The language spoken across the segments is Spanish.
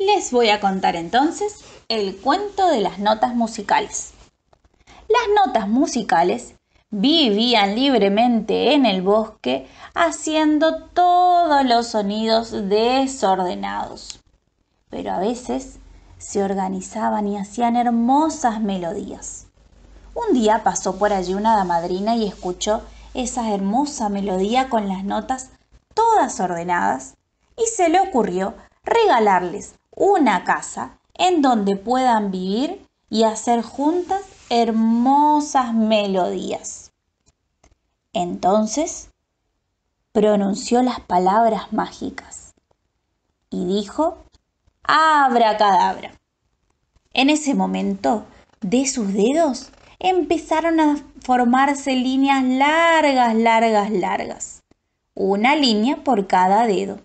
Les voy a contar entonces el cuento de las notas musicales. Las notas musicales vivían libremente en el bosque haciendo todos los sonidos desordenados. Pero a veces se organizaban y hacían hermosas melodías. Un día pasó por allí una damadrina y escuchó esa hermosa melodía con las notas todas ordenadas y se le ocurrió regalarles una casa en donde puedan vivir y hacer juntas hermosas melodías. Entonces pronunció las palabras mágicas y dijo, Abra cadabra. En ese momento, de sus dedos empezaron a formarse líneas largas, largas, largas, una línea por cada dedo,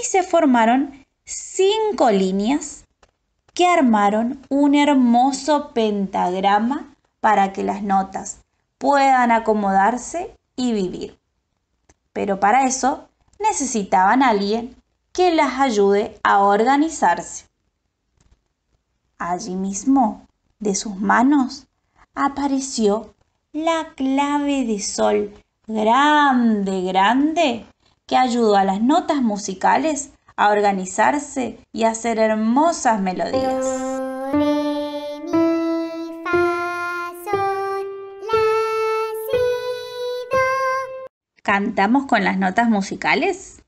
y se formaron cinco líneas que armaron un hermoso pentagrama para que las notas puedan acomodarse y vivir. Pero para eso necesitaban a alguien que las ayude a organizarse. Allí mismo, de sus manos, apareció la clave de sol grande, grande, que ayudó a las notas musicales a organizarse y hacer hermosas melodías. ¿Cantamos con las notas musicales?